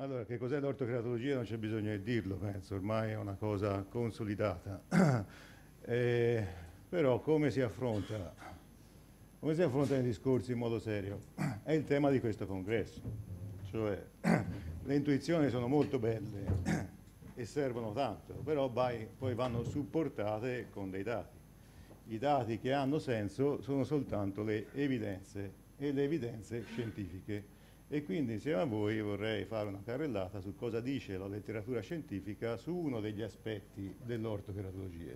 Allora, che cos'è l'ortocratologia non c'è bisogno di dirlo, penso, ormai è una cosa consolidata. eh, però come si affronta? Come si affrontano i discorsi in modo serio? È il tema di questo congresso. Cioè, le intuizioni sono molto belle e servono tanto, però vai, poi vanno supportate con dei dati. I dati che hanno senso sono soltanto le evidenze e le evidenze scientifiche e quindi insieme a voi vorrei fare una carrellata su cosa dice la letteratura scientifica su uno degli aspetti dell'ortoteratologia,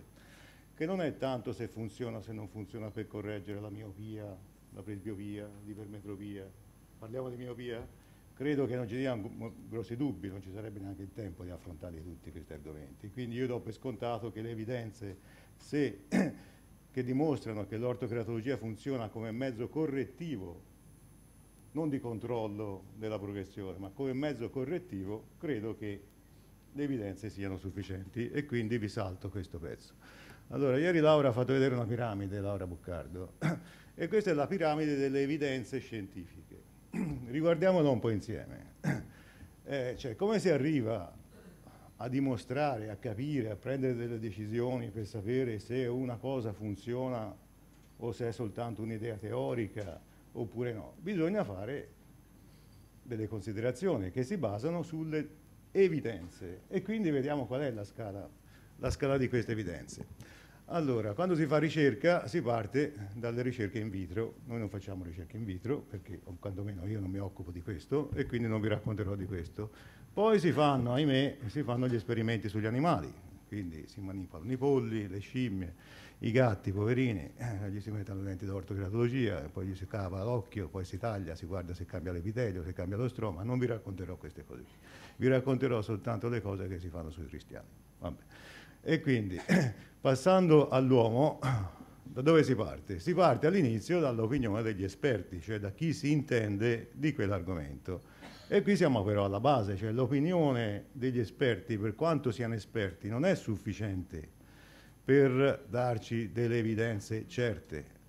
che non è tanto se funziona o se non funziona per correggere la miopia, la presbiopia, l'ipermetropia. Parliamo di miopia? Credo che non ci siano grossi dubbi, non ci sarebbe neanche il tempo di affrontare tutti questi argomenti. Quindi io do per scontato che le evidenze, se, che dimostrano che l'ortocratologia funziona come mezzo correttivo non di controllo della progressione, ma come mezzo correttivo, credo che le evidenze siano sufficienti e quindi vi salto questo pezzo. Allora, ieri Laura ha fatto vedere una piramide, Laura Boccardo, e questa è la piramide delle evidenze scientifiche. Riguardiamola un po' insieme. Eh, cioè, come si arriva a dimostrare, a capire, a prendere delle decisioni per sapere se una cosa funziona o se è soltanto un'idea teorica oppure no. Bisogna fare delle considerazioni che si basano sulle evidenze e quindi vediamo qual è la scala, la scala di queste evidenze. Allora, quando si fa ricerca si parte dalle ricerche in vitro, noi non facciamo ricerche in vitro perché quantomeno io non mi occupo di questo e quindi non vi racconterò di questo. Poi si fanno, ahimè, si fanno gli esperimenti sugli animali, quindi si manipolano i polli, le scimmie, i gatti, poverini, eh, gli si mettono le lenti d'ortogratologia, poi gli si cava l'occhio, poi si taglia, si guarda se cambia l'epitelio, se cambia lo stroma. Non vi racconterò queste cose qui. Vi racconterò soltanto le cose che si fanno sui cristiani. Vabbè. E quindi, passando all'uomo, da dove si parte? Si parte all'inizio dall'opinione degli esperti, cioè da chi si intende di quell'argomento. E qui siamo però alla base, cioè l'opinione degli esperti, per quanto siano esperti, non è sufficiente per darci delle evidenze certe.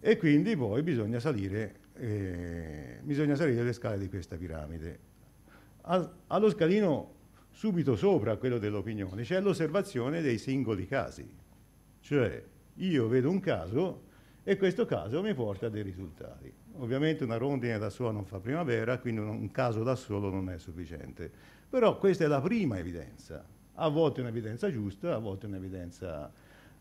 E quindi poi bisogna salire, eh, bisogna salire le scale di questa piramide. Al, allo scalino subito sopra quello dell'opinione c'è l'osservazione dei singoli casi. Cioè io vedo un caso e questo caso mi porta a dei risultati. Ovviamente una rondine da sola non fa primavera, quindi un caso da solo non è sufficiente. Però questa è la prima evidenza a volte un'evidenza giusta, a volte un'evidenza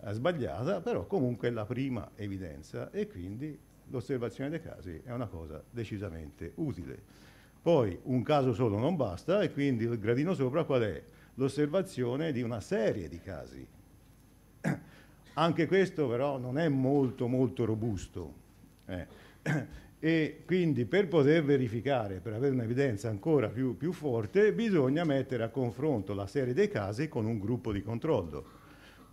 eh, sbagliata, però comunque è la prima evidenza e quindi l'osservazione dei casi è una cosa decisamente utile. Poi un caso solo non basta e quindi il gradino sopra qual è? L'osservazione di una serie di casi. Anche questo però non è molto molto robusto. Eh e quindi per poter verificare, per avere un'evidenza ancora più, più, forte, bisogna mettere a confronto la serie dei casi con un gruppo di controllo.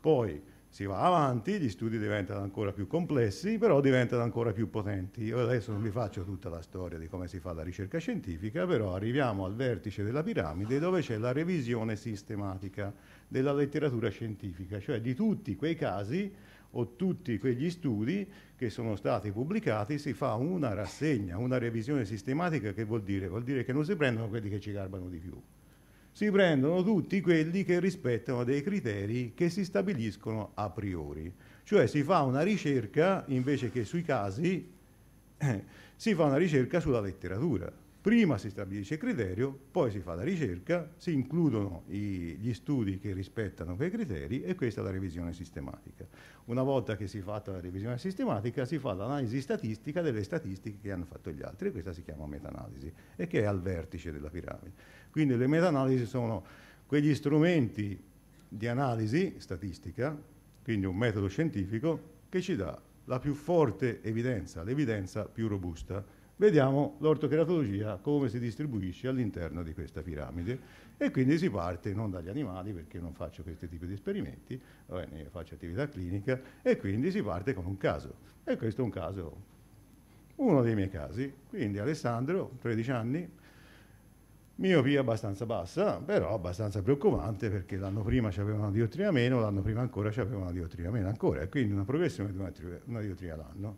Poi si va avanti, gli studi diventano ancora più complessi, però diventano ancora più potenti. Io adesso non vi faccio tutta la storia di come si fa la ricerca scientifica, però arriviamo al vertice della piramide dove c'è la revisione sistematica della letteratura scientifica, cioè di tutti quei casi o tutti quegli studi che sono stati pubblicati, si fa una rassegna, una revisione sistematica che vuol dire? Vuol dire che non si prendono quelli che ci garbano di più, si prendono tutti quelli che rispettano dei criteri che si stabiliscono a priori. Cioè si fa una ricerca invece che sui casi, si fa una ricerca sulla letteratura Prima si stabilisce il criterio, poi si fa la ricerca, si includono i, gli studi che rispettano quei criteri e questa è la revisione sistematica. Una volta che si è fatta la revisione sistematica si fa l'analisi statistica delle statistiche che hanno fatto gli altri e questa si chiama meta-analisi e che è al vertice della piramide. Quindi le meta-analisi sono quegli strumenti di analisi statistica, quindi un metodo scientifico, che ci dà la più forte evidenza, l'evidenza più robusta vediamo l'ortocheratologia come si distribuisce all'interno di questa piramide e quindi si parte non dagli animali perché non faccio questi tipi di esperimenti, bene, faccio attività clinica e quindi si parte con un caso e questo è un caso, uno dei miei casi, quindi Alessandro, 13 anni, miopia abbastanza bassa, però abbastanza preoccupante perché l'anno prima c'aveva una diottria meno, l'anno prima ancora c'aveva una diottria meno ancora e quindi una progressione di una, una diottria all'anno.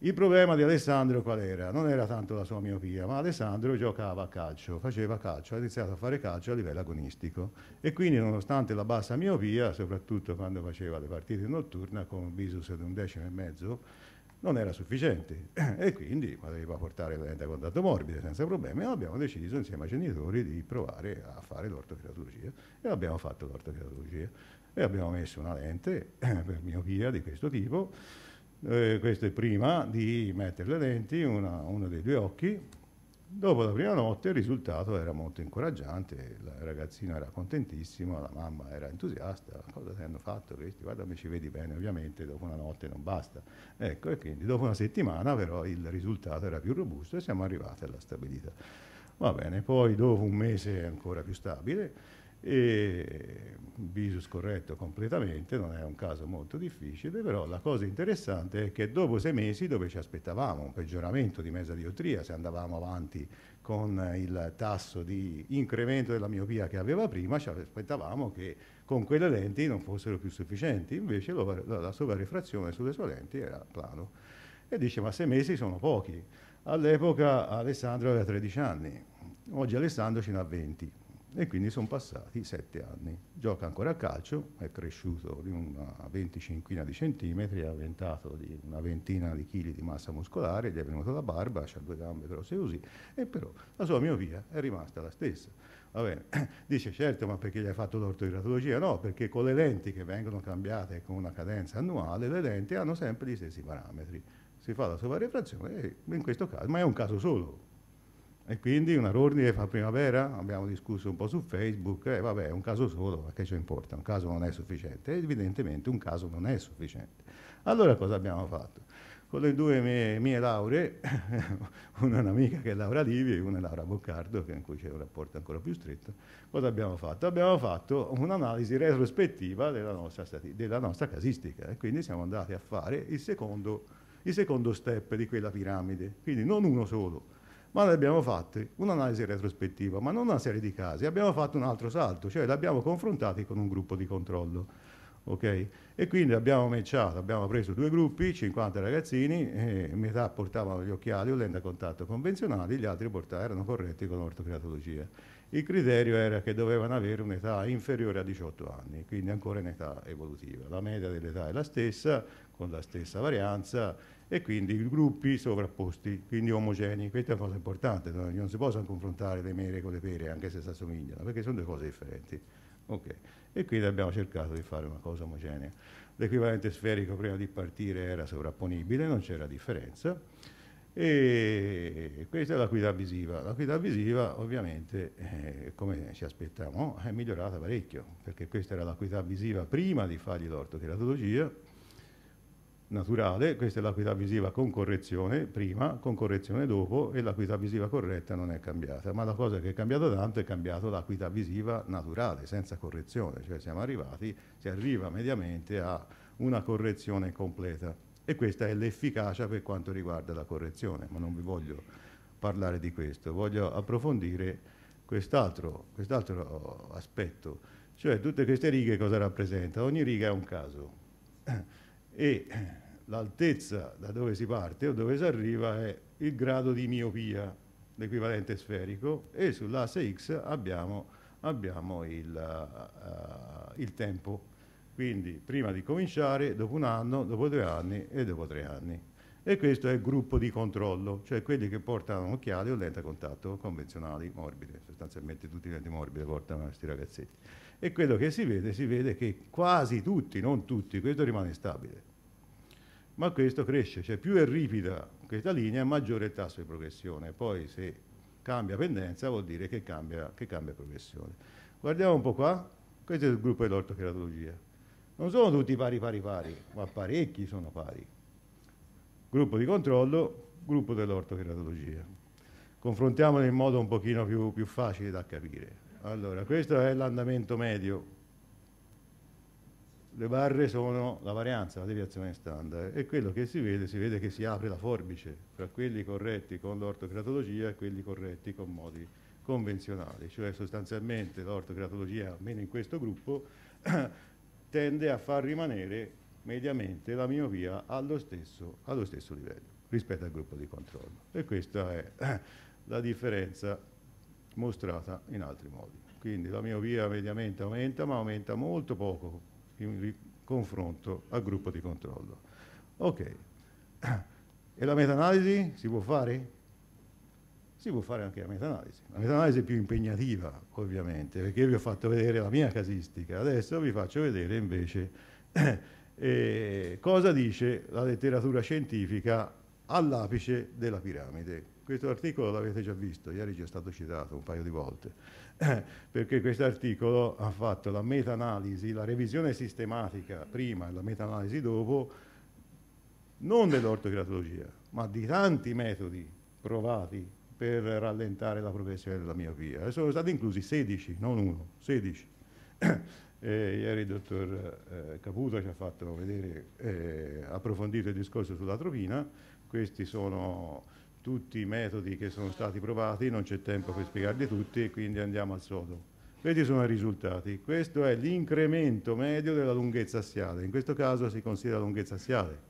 Il problema di Alessandro qual era? Non era tanto la sua miopia, ma Alessandro giocava a calcio, faceva calcio, ha iniziato a fare calcio a livello agonistico e quindi nonostante la bassa miopia, soprattutto quando faceva le partite notturne con un visus di un decimo e mezzo, non era sufficiente e quindi poteva portare lente a contatto morbide senza problemi e abbiamo deciso insieme ai genitori di provare a fare l'ortocratologia e abbiamo fatto l'ortocratologia e abbiamo messo una lente per miopia di questo tipo eh, questo è prima di mettere le lenti, una, uno dei due occhi. Dopo la prima notte il risultato era molto incoraggiante, il ragazzino era contentissimo, la mamma era entusiasta, cosa ti hanno fatto questi? Guarda mi ci vedi bene, ovviamente dopo una notte non basta. Ecco, e quindi dopo una settimana però il risultato era più robusto e siamo arrivati alla stabilità. Va bene, poi dopo un mese è ancora più stabile, e Bisus corretto completamente, non è un caso molto difficile, però la cosa interessante è che dopo sei mesi dove ci aspettavamo un peggioramento di mezza diotria, se andavamo avanti con il tasso di incremento della miopia che aveva prima, ci aspettavamo che con quelle lenti non fossero più sufficienti, invece lo, la, la rifrazione sulle sue lenti era plano. E dice ma sei mesi sono pochi. All'epoca Alessandro aveva 13 anni, oggi Alessandro ce n'ha 20 e quindi sono passati sette anni. Gioca ancora a calcio, è cresciuto di una venticinquina di centimetri, ha aumentato di una ventina di chili di massa muscolare, gli è venuta la barba, ha due gambe grosse così, e però la sua miopia è rimasta la stessa. Dice certo, ma perché gli hai fatto l'ortoiratologia? No, perché con le lenti che vengono cambiate con una cadenza annuale, le lenti hanno sempre gli stessi parametri. Si fa la sovrarifrazione e in questo caso, ma è un caso solo, e quindi una Rorni fa primavera, abbiamo discusso un po' su Facebook, e eh, vabbè, è un caso solo, ma che ci importa? Un caso non è sufficiente. evidentemente un caso non è sufficiente. Allora cosa abbiamo fatto? Con le due mie, mie lauree, una è un'amica che è Laura Livi e una è Laura Boccardo, che in cui c'è un rapporto ancora più stretto, cosa abbiamo fatto? Abbiamo fatto un'analisi retrospettiva della nostra, della nostra casistica e quindi siamo andati a fare il secondo, il secondo step di quella piramide, quindi non uno solo, ma noi abbiamo fatte un'analisi retrospettiva, ma non una serie di casi, abbiamo fatto un altro salto, cioè li abbiamo confrontati con un gruppo di controllo. Okay? E quindi abbiamo matchato, abbiamo preso due gruppi, 50 ragazzini, eh, metà portavano gli occhiali o lente a contatto convenzionali, gli altri erano corretti con ortocreatologia. Il criterio era che dovevano avere un'età inferiore a 18 anni, quindi ancora in età evolutiva. La media dell'età è la stessa, con la stessa varianza, e quindi gruppi sovrapposti, quindi omogenei. Questa è una cosa importante, no? non si possono confrontare le mele con le pere, anche se si assomigliano, perché sono due cose differenti. Okay. E quindi abbiamo cercato di fare una cosa omogenea. L'equivalente sferico prima di partire era sovrapponibile, non c'era differenza. E questa è la qualità visiva. La qualità visiva ovviamente, eh, come ci aspettiamo, è migliorata parecchio, perché questa era la qualità visiva prima di fargli l'ortoteratologia naturale, questa è l'acuità visiva con correzione prima, con correzione dopo e l'acuità visiva corretta non è cambiata, ma la cosa che è cambiata tanto è cambiata l'acuità visiva naturale, senza correzione, cioè siamo arrivati, si arriva mediamente a una correzione completa e questa è l'efficacia per quanto riguarda la correzione, ma non vi voglio parlare di questo, voglio approfondire quest'altro, quest'altro aspetto, cioè tutte queste righe cosa rappresentano? Ogni riga è un caso. e l'altezza da dove si parte o dove si arriva è il grado di miopia, l'equivalente sferico, e sull'asse X abbiamo, abbiamo il, uh, il tempo. Quindi prima di cominciare, dopo un anno, dopo due anni e dopo tre anni. E questo è il gruppo di controllo, cioè quelli che portano occhiali o lente a contatto convenzionali morbide, sostanzialmente tutti i lenti morbide portano questi ragazzetti. E quello che si vede, si vede che quasi tutti, non tutti, questo rimane stabile ma questo cresce, cioè più è ripida questa linea maggiore è il tasso di progressione, poi se cambia pendenza vuol dire che cambia, che cambia progressione. Guardiamo un po' qua, questo è il gruppo dell'ortocheratologia. Non sono tutti pari pari pari, ma parecchi sono pari. Gruppo di controllo, gruppo dell'ortocheratologia. Confrontiamolo in modo un pochino più, più facile da capire. Allora, questo è l'andamento medio le barre sono la varianza, la deviazione standard e quello che si vede, si vede che si apre la forbice fra quelli corretti con l'ortocratologia e quelli corretti con modi convenzionali, cioè sostanzialmente l'ortocratologia, almeno in questo gruppo, tende a far rimanere mediamente la miopia allo stesso, allo stesso livello rispetto al gruppo di controllo e questa è la differenza mostrata in altri modi. Quindi la miopia mediamente aumenta ma aumenta molto poco in confronto al gruppo di controllo. Ok, e la meta-analisi si può fare? Si può fare anche la meta-analisi. La meta-analisi è più impegnativa, ovviamente, perché io vi ho fatto vedere la mia casistica, adesso vi faccio vedere invece eh, cosa dice la letteratura scientifica all'apice della piramide. Questo articolo l'avete già visto, ieri è già stato citato un paio di volte, perché questo articolo ha fatto la meta-analisi, la revisione sistematica prima e la meta-analisi dopo, non dell'ortocratologia, ma di tanti metodi provati per rallentare la progressione della miopia. E sono stati inclusi 16, non uno, 16. Eh, ieri il dottor eh, Caputo ci ha fatto vedere, eh, approfondito il discorso sulla sull'atropina, questi sono tutti i metodi che sono stati provati, non c'è tempo per spiegarli tutti e quindi andiamo al sodo. Questi sono i risultati. Questo è l'incremento medio della lunghezza assiale. In questo caso si considera lunghezza assiale,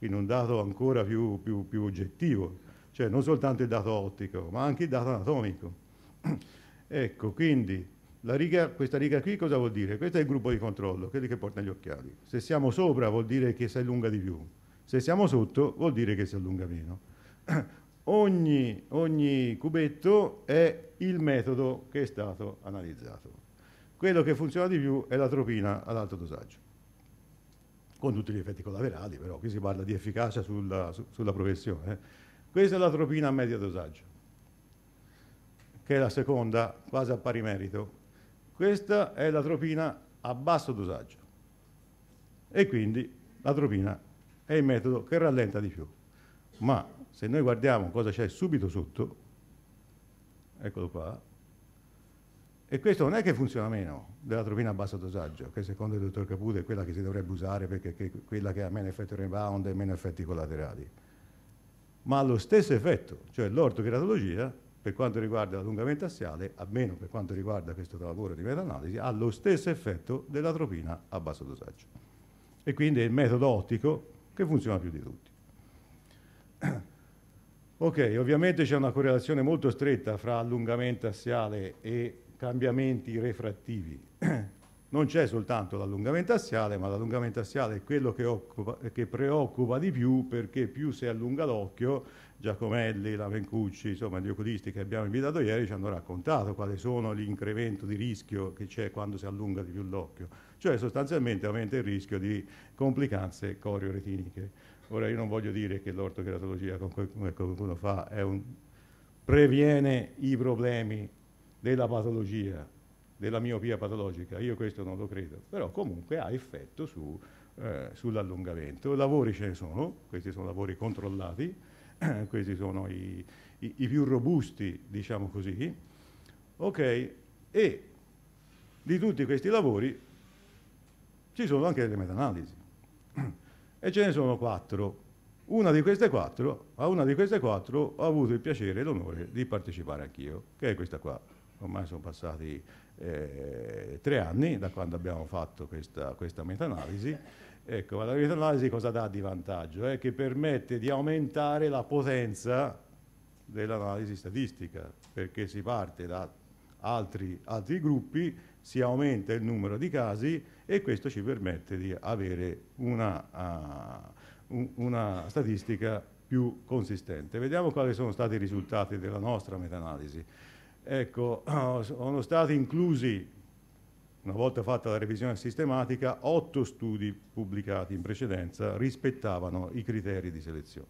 in un dato ancora più, più, più oggettivo, cioè non soltanto il dato ottico, ma anche il dato anatomico. ecco, quindi riga, questa riga qui cosa vuol dire? Questo è il gruppo di controllo, quelli che portano gli occhiali. Se siamo sopra vuol dire che sei lunga di più, se siamo sotto vuol dire che si allunga meno. Ogni, ogni cubetto è il metodo che è stato analizzato. Quello che funziona di più è la tropina ad alto dosaggio con tutti gli effetti collaterali, però qui si parla di efficacia sulla, su, sulla professione. Eh. Questa è la tropina a medio dosaggio, che è la seconda, quasi a pari merito. Questa è la tropina a basso dosaggio e quindi la tropina è il metodo che rallenta di più. Ma se noi guardiamo cosa c'è subito sotto, eccolo qua, e questo non è che funziona meno della tropina a basso dosaggio, che secondo il dottor Caputo è quella che si dovrebbe usare perché è quella che ha meno effetti rebound e meno effetti collaterali. Ma ha lo stesso effetto, cioè l'ortocheratologia, per quanto riguarda l'allungamento assiale, almeno per quanto riguarda questo lavoro di meta-analisi, ha lo stesso effetto della tropina a basso dosaggio. E quindi il metodo ottico che funziona più di tutti. Ok, ovviamente c'è una correlazione molto stretta fra allungamento assiale e cambiamenti refrattivi. Non c'è soltanto l'allungamento assiale, ma l'allungamento assiale è quello che, occupa, che preoccupa di più perché più si allunga l'occhio Giacomelli, Lavencucci, insomma gli oculisti che abbiamo invitato ieri ci hanno raccontato quali sono l'incremento di rischio che c'è quando si allunga di più l'occhio, cioè sostanzialmente aumenta il rischio di complicanze corioretiniche. Ora io non voglio dire che l'ortocheratologia, come qualcuno fa, un, previene i problemi della patologia, della miopia patologica, io questo non lo credo, però comunque ha effetto su, eh, sull'allungamento. Lavori ce ne sono, questi sono lavori controllati, questi sono i, i, i, più robusti, diciamo così, ok? E di tutti questi lavori ci sono anche delle meta-analisi, e ce ne sono quattro. Una di queste quattro, a una di queste quattro ho avuto il piacere e l'onore di partecipare anch'io, che è questa qua. Ormai sono passati eh, tre anni da quando abbiamo fatto questa, questa meta-analisi Ecco, ma la videoanalisi cosa dà di vantaggio? È che permette di aumentare la potenza dell'analisi statistica, perché si parte da altri, altri gruppi, si aumenta il numero di casi e questo ci permette di avere una, uh, una statistica più consistente. Vediamo quali sono stati i risultati della nostra meta-analisi. Ecco, sono stati inclusi una volta fatta la revisione sistematica, otto studi pubblicati in precedenza rispettavano i criteri di selezione.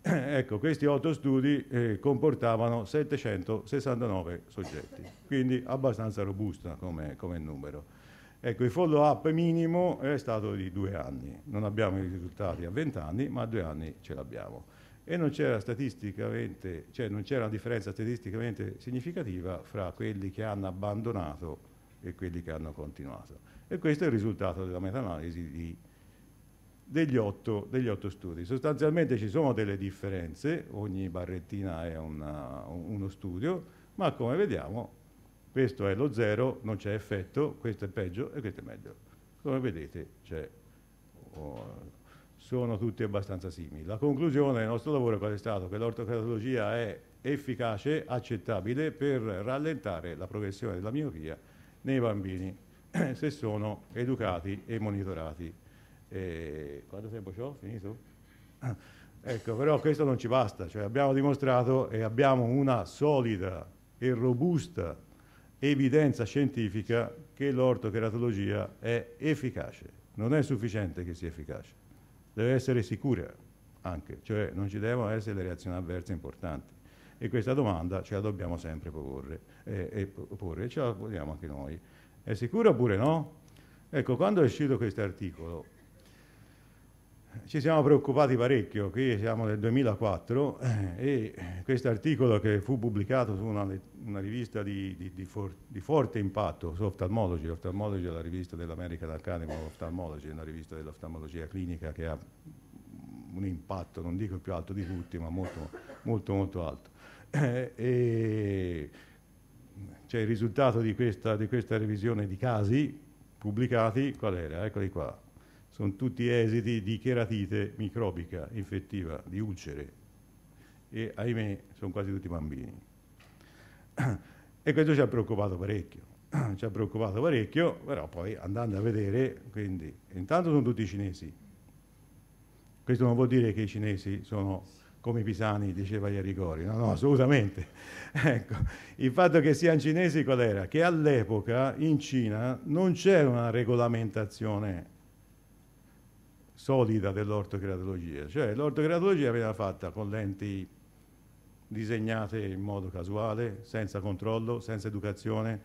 ecco, questi otto studi eh, comportavano 769 soggetti, quindi abbastanza robusta come, come numero. Ecco, il follow-up minimo è stato di due anni, non abbiamo i risultati a vent'anni, ma a due anni ce l'abbiamo. E non c'era statisticamente, cioè non c'era una differenza statisticamente significativa fra quelli che hanno abbandonato e quelli che hanno continuato. E questo è il risultato della meta-analisi degli, degli otto, studi. Sostanzialmente ci sono delle differenze, ogni barrettina è una, uno studio, ma come vediamo questo è lo zero, non c'è effetto, questo è peggio e questo è meglio. Come vedete cioè, oh, sono tutti abbastanza simili. La conclusione del nostro lavoro è stata? Che l'ortocatologia è efficace, accettabile per rallentare la progressione della miopia nei bambini se sono educati e monitorati. E... Quanto tempo ho? Finito? Ecco, però questo non ci basta, cioè abbiamo dimostrato e abbiamo una solida e robusta evidenza scientifica che l'ortocheratologia è efficace. Non è sufficiente che sia efficace, deve essere sicura anche, cioè non ci devono essere le reazioni avverse importanti. E questa domanda ce la dobbiamo sempre porre, eh, e porre, ce la vogliamo anche noi. È sicuro oppure no? Ecco, quando è uscito questo articolo, ci siamo preoccupati parecchio, qui siamo nel 2004 eh, e questo articolo che fu pubblicato su una, una rivista di, di, di, for, di, forte impatto su Ophthalmology, Ophthalmology è la rivista dell'American Academy of Ophthalmology, una rivista dell'oftalmologia clinica che ha un impatto, non dico il più alto di tutti, ma molto, molto, molto alto. e cioè il risultato di questa, di questa, revisione di casi pubblicati qual era? Eccoli qua. Sono tutti esiti di cheratite microbica infettiva, di ulcere e ahimè sono quasi tutti bambini. E questo ci ha preoccupato parecchio, ci ha preoccupato parecchio, però poi andando a vedere, quindi intanto sono tutti cinesi. Questo non vuol dire che i cinesi sono come Pisani diceva ieri Cori, no, no, assolutamente. ecco, il fatto che siano cinesi qual era? Che all'epoca in Cina non c'era una regolamentazione solida dell'ortocratologia, cioè l'ortocratologia veniva fatta con lenti disegnate in modo casuale, senza controllo, senza educazione,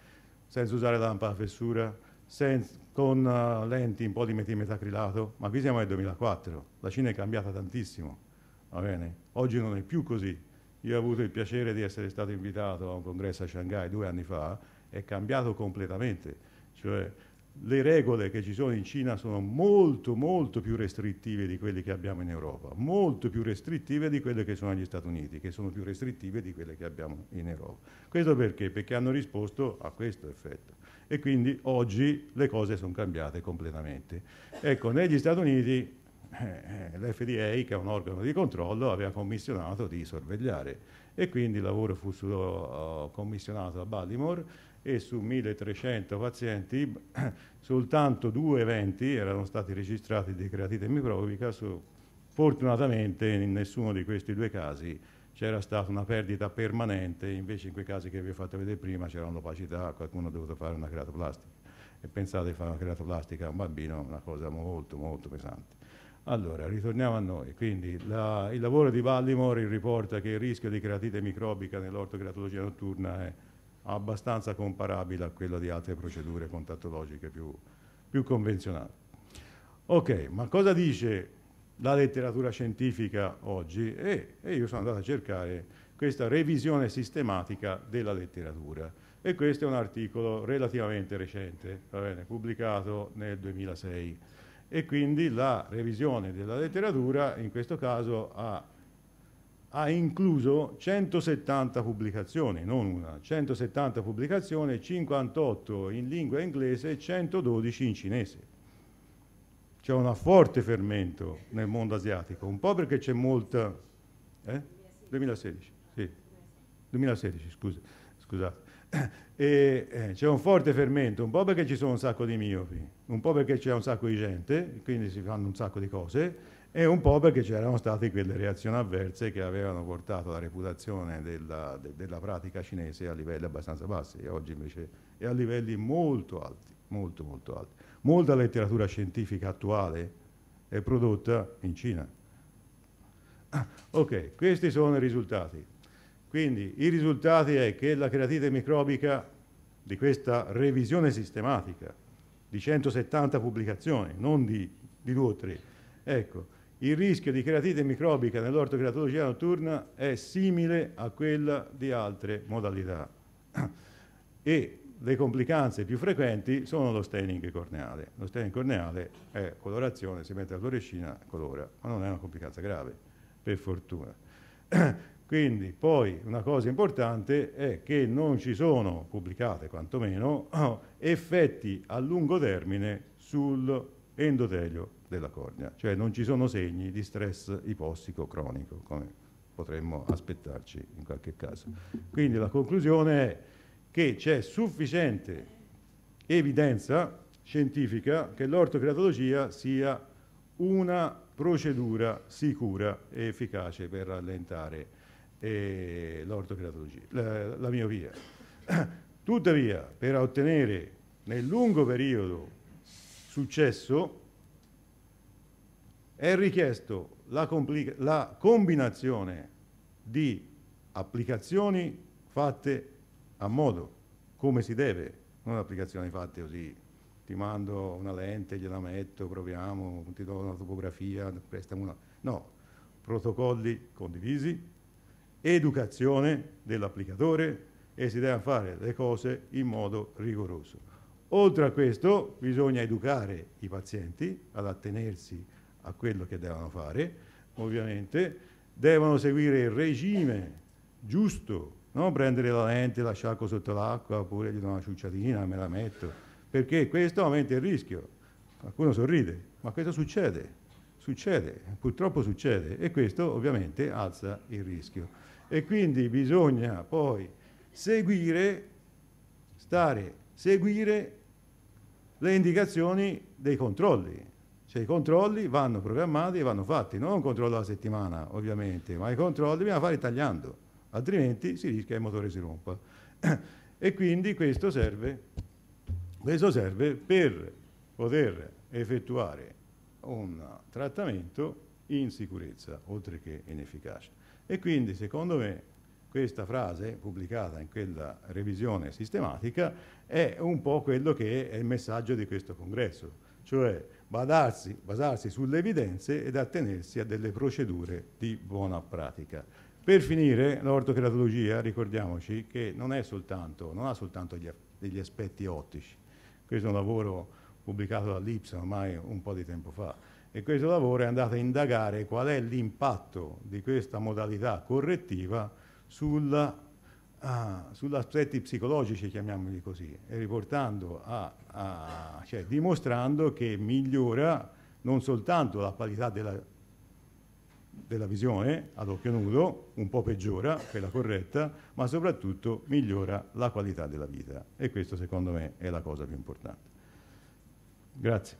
senza usare la lampada a fessura, senza, con uh, lenti in polimetimetracrilato, ma qui siamo nel 2004, la Cina è cambiata tantissimo Va bene? Oggi non è più così. Io ho avuto il piacere di essere stato invitato a un congresso a Shanghai due anni fa, è cambiato completamente. Cioè, le regole che ci sono in Cina sono molto, molto più restrittive di quelle che abbiamo in Europa, molto più restrittive di quelle che sono negli Stati Uniti, che sono più restrittive di quelle che abbiamo in Europa. Questo perché? Perché hanno risposto a questo effetto. E quindi oggi le cose sono cambiate completamente. Ecco, negli Stati Uniti eh, eh, l'FDA, che è un organo di controllo, aveva commissionato di sorvegliare e quindi il lavoro fu su, uh, commissionato a Baltimore e su 1300 pazienti soltanto due eventi erano stati registrati di creatite microbica, su, fortunatamente in nessuno di questi due casi c'era stata una perdita permanente, invece in quei casi che vi ho fatto vedere prima c'era un'opacità, qualcuno ha dovuto fare una creatoplastica. E pensate di fare una creatoplastica a un bambino è una cosa molto molto pesante. Allora, ritorniamo a noi. Quindi la, il lavoro di Vallimori riporta che il rischio di creatite microbica nell'ortogratologia notturna è abbastanza comparabile a quello di altre procedure contattologiche più, più convenzionali. Ok, ma cosa dice la letteratura scientifica oggi? E, e io sono andato a cercare questa revisione sistematica della letteratura e questo è un articolo relativamente recente, bene, pubblicato nel 2006 e quindi la revisione della letteratura in questo caso ha, ha incluso 170 pubblicazioni, non una, 170 pubblicazioni, 58 in lingua inglese e 112 in cinese. C'è un forte fermento nel mondo asiatico, un po' perché c'è molta... Eh? 2016, sì. 2016, scusa, scusate e eh, c'è un forte fermento, un po' perché ci sono un sacco di miopi, un po' perché c'è un sacco di gente, quindi si fanno un sacco di cose, e un po' perché c'erano state quelle reazioni avverse che avevano portato la reputazione della, de, della pratica cinese a livelli abbastanza bassi, e oggi invece è a livelli molto alti, molto molto alti. Molta letteratura scientifica attuale è prodotta in Cina. Ah, ok, questi sono i risultati. Quindi i risultati è che la creatite microbica di questa revisione sistematica di 170 pubblicazioni, non di, di due o tre, ecco, il rischio di creatite microbica nell'ortocreatologia notturna è simile a quella di altre modalità e le complicanze più frequenti sono lo staining corneale. Lo staining corneale è colorazione, si mette la fluorescina, colora, ma non è una complicanza grave, per fortuna Quindi poi una cosa importante è che non ci sono, pubblicate quantomeno, effetti a lungo termine sull'endotelio della cornea, cioè non ci sono segni di stress ipossico cronico, come potremmo aspettarci in qualche caso. Quindi la conclusione è che c'è sufficiente evidenza scientifica che l'ortocratologia sia una procedura sicura e efficace per rallentare e l'ortocratologia, la, la miopia. Tuttavia, per ottenere nel lungo periodo successo, è richiesto la, la combinazione di applicazioni fatte a modo, come si deve, non applicazioni fatte così ti mando una lente, gliela metto, proviamo, ti do una topografia, prestami una... No, protocolli condivisi, educazione dell'applicatore e si devono fare le cose in modo rigoroso. Oltre a questo bisogna educare i pazienti ad attenersi a quello che devono fare, ovviamente devono seguire il regime giusto, non prendere la lente, lasciarlo sotto l'acqua oppure gli do una ciucciatina, e me la metto, perché questo aumenta il rischio. Qualcuno sorride, ma questo succede, succede, purtroppo succede e questo ovviamente alza il rischio e quindi bisogna poi seguire, stare, seguire le indicazioni dei controlli. Cioè i controlli vanno programmati e vanno fatti, non un controllo alla settimana ovviamente, ma i controlli bisogna fare tagliando, altrimenti si rischia che il motore si rompa. e quindi questo serve, questo serve per poter effettuare un trattamento in sicurezza, oltre che inefficace. E quindi, secondo me, questa frase pubblicata in quella revisione sistematica è un po' quello che è il messaggio di questo congresso, cioè badarsi, basarsi sulle evidenze ed attenersi a delle procedure di buona pratica. Per finire, l'ortocratologia, ricordiamoci che non, soltanto, non ha soltanto gli, degli aspetti ottici, questo è un lavoro pubblicato dall'Ipsa ormai un po' di tempo fa, e questo lavoro è andato a indagare qual è l'impatto di questa modalità correttiva sulla, uh, ah, sugli aspetti psicologici, chiamiamoli così, a, a, cioè, dimostrando che migliora non soltanto la qualità della, della visione ad occhio nudo, un po' peggiora quella corretta, ma soprattutto migliora la qualità della vita. E questo secondo me è la cosa più importante. Grazie.